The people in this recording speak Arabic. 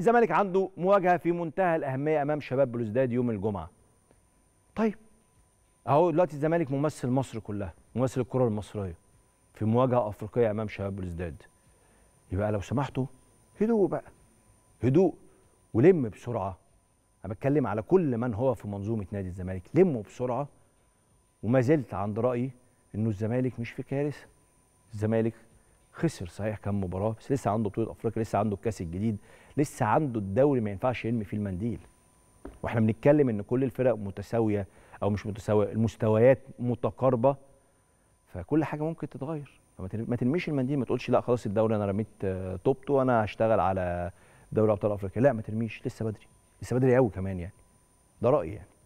الزمالك عنده مواجهه في منتهى الاهميه امام شباب بلوزداد يوم الجمعه طيب اهو دلوقتي الزمالك ممثل مصر كلها ممثل الكره المصريه في مواجهه افريقيه امام شباب بلوزداد يبقى لو سمحتوا هدوء بقى هدوء ولم بسرعه انا بتكلم على كل من هو في منظومه نادي الزمالك لموا بسرعه وما زلت عند رايي انه الزمالك مش في كارثه الزمالك خسر صحيح كام مباراه بس لسه عنده بطوله افريقيا لسه عنده الكاس الجديد لسه عنده الدوري ما ينفعش يرمي فيه المنديل واحنا بنتكلم ان كل الفرق متساويه او مش متساويه المستويات متقاربه فكل حاجه ممكن تتغير فما ترميش المنديل ما تقولش لا خلاص الدوري انا رميت آه، توبته وانا هشتغل على دوري ابطال افريقيا لا ما ترميش لسه بدري لسه بدري قوي كمان يعني ده رايي يعني